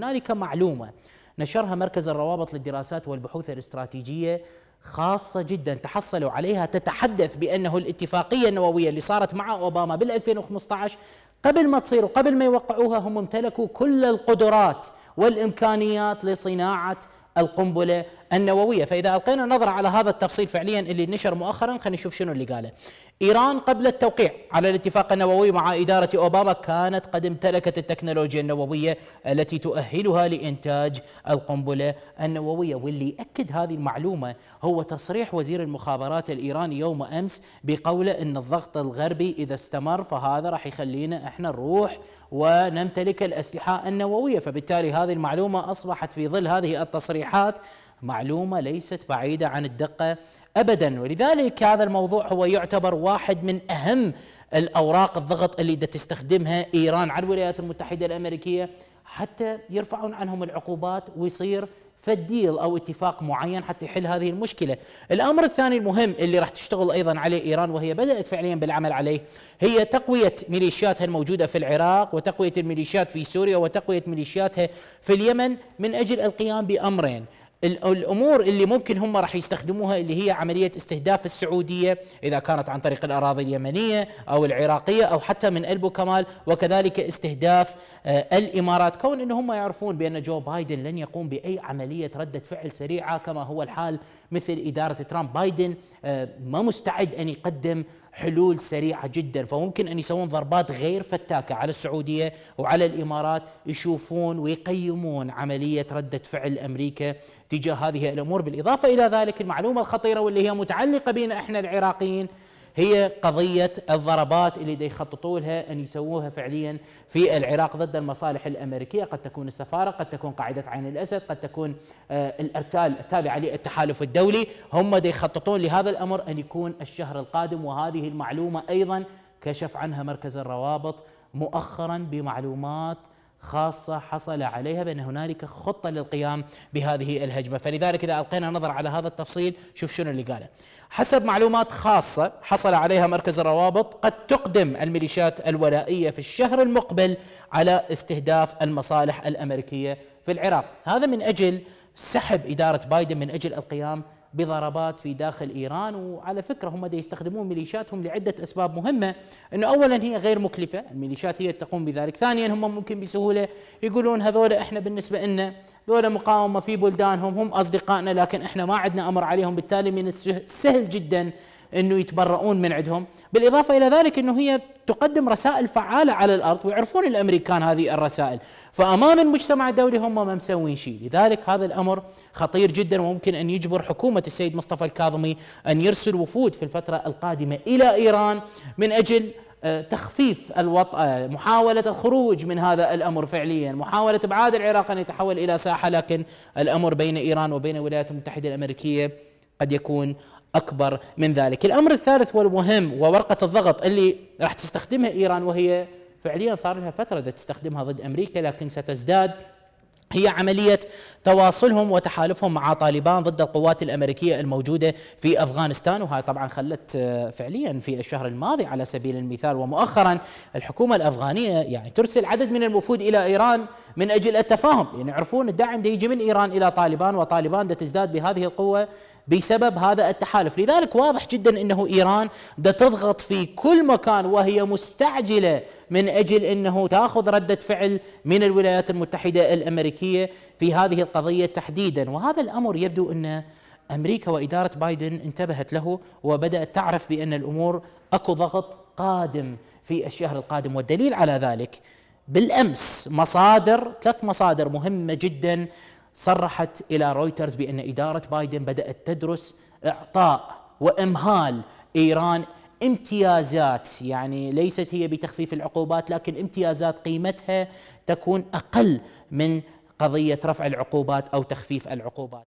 هنالك معلومة نشرها مركز الروابط للدراسات والبحوث الاستراتيجية خاصة جدا تحصلوا عليها تتحدث بأنه الاتفاقية النووية اللي صارت مع أوباما بال2015 قبل ما تصير وقبل ما يوقعوها هم امتلكوا كل القدرات والإمكانيات لصناعة القنبله النوويه، فاذا القينا نظره على هذا التفصيل فعليا اللي نشر مؤخرا خلينا نشوف شنو اللي قاله. ايران قبل التوقيع على الاتفاق النووي مع اداره اوباما كانت قد امتلكت التكنولوجيا النوويه التي تؤهلها لانتاج القنبله النوويه، واللي ياكد هذه المعلومه هو تصريح وزير المخابرات الايراني يوم امس بقوله ان الضغط الغربي اذا استمر فهذا راح يخلينا احنا نروح ونمتلك الاسلحه النوويه، فبالتالي هذه المعلومه اصبحت في ظل هذه التصريحات التصريحات معلومة ليست بعيدة عن الدقة ابدا ولذلك هذا الموضوع هو يعتبر واحد من اهم الاوراق الضغط اللي تستخدمها ايران على الولايات المتحده الامريكيه حتى يرفعون عنهم العقوبات ويصير فديل او اتفاق معين حتى يحل هذه المشكله. الامر الثاني المهم اللي راح تشتغل ايضا عليه ايران وهي بدات فعليا بالعمل عليه هي تقويه ميليشياتها الموجوده في العراق وتقويه الميليشيات في سوريا وتقويه ميليشياتها في اليمن من اجل القيام بامرين، الامور اللي ممكن هم راح يستخدموها اللي هي عمليه استهداف السعوديه اذا كانت عن طريق الاراضي اليمنيه او العراقيه او حتى من البو كمال وكذلك استهداف آه، الامارات كون ان هم يعرفون بان جو بايدن لن يقوم باي عمليه رده فعل سريعه كما هو الحال مثل اداره ترامب بايدن آه، ما مستعد ان يقدم حلول سريعه جدا فممكن ان يسوون ضربات غير فتاكه على السعوديه وعلى الامارات يشوفون ويقيمون عمليه رده فعل امريكا تجاه هذه الامور بالاضافه الى ذلك المعلومه الخطيره واللي هي متعلقه بنا احنا العراقيين هي قضية الضربات اللي دي يخططوا لها أن يسووها فعليا في العراق ضد المصالح الأمريكية قد تكون السفارة قد تكون قاعدة عين الأسد قد تكون آه، الأرتال التابعة للتحالف الدولي هم دي يخططون لهذا الأمر أن يكون الشهر القادم وهذه المعلومة أيضا كشف عنها مركز الروابط مؤخرا بمعلومات خاصة حصل عليها بأن هنالك خطة للقيام بهذه الهجمة فلذلك إذا ألقينا نظر على هذا التفصيل شوف شنو اللي قاله حسب معلومات خاصة حصل عليها مركز الروابط قد تقدم الميليشيات الولائية في الشهر المقبل على استهداف المصالح الأمريكية في العراق هذا من أجل سحب إدارة بايدن من أجل القيام بضربات في داخل ايران وعلى فكره هم دا يستخدمون ميليشياتهم لعده اسباب مهمه انه اولا هي غير مكلفه الميليشيات هي تقوم بذلك ثانيا هم ممكن بسهوله يقولون هذول احنا بالنسبه لنا ذولا مقاومه في بلدانهم هم اصدقائنا لكن احنا ما عندنا امر عليهم بالتالي من السهل جدا انه يتبرؤون من عندهم، بالاضافه الى ذلك انه هي تقدم رسائل فعاله على الارض ويعرفون الامريكان هذه الرسائل، فامام المجتمع الدولي هم ما مسوين شيء، لذلك هذا الامر خطير جدا وممكن ان يجبر حكومه السيد مصطفى الكاظمي ان يرسل وفود في الفتره القادمه الى ايران من اجل آه، تخفيف الوطأة محاولة الخروج من هذا الأمر فعليا محاولة إبعاد العراق أن يتحول إلى ساحة لكن الأمر بين إيران وبين الولايات المتحدة الأمريكية قد يكون أكبر من ذلك الأمر الثالث والمهم وورقة الضغط اللي راح تستخدمها إيران وهي فعليا صار لها فترة تستخدمها ضد أمريكا لكن ستزداد هي عملية تواصلهم وتحالفهم مع طالبان ضد القوات الأمريكية الموجودة في أفغانستان وهذا طبعا خلت آه، فعليا في الشهر الماضي على سبيل المثال ومؤخرا الحكومة الأفغانية يعني ترسل عدد من الوفود إلى إيران من أجل التفاهم يعني يعرفون الدعم ده يجي من إيران إلى طالبان وطالبان ده تزداد بهذه القوة بسبب هذا التحالف لذلك واضح جدا أنه إيران ده تضغط في كل مكان وهي مستعجلة من أجل أنه تأخذ ردة فعل من الولايات المتحدة الأمريكية في هذه القضية تحديدا وهذا الأمر يبدو أنه امريكا واداره بايدن انتبهت له وبدات تعرف بان الامور اكو ضغط قادم في الشهر القادم والدليل على ذلك بالامس مصادر ثلاث مصادر مهمه جدا صرحت الى رويترز بان اداره بايدن بدات تدرس اعطاء وامهال ايران امتيازات يعني ليست هي بتخفيف العقوبات لكن امتيازات قيمتها تكون اقل من قضيه رفع العقوبات او تخفيف العقوبات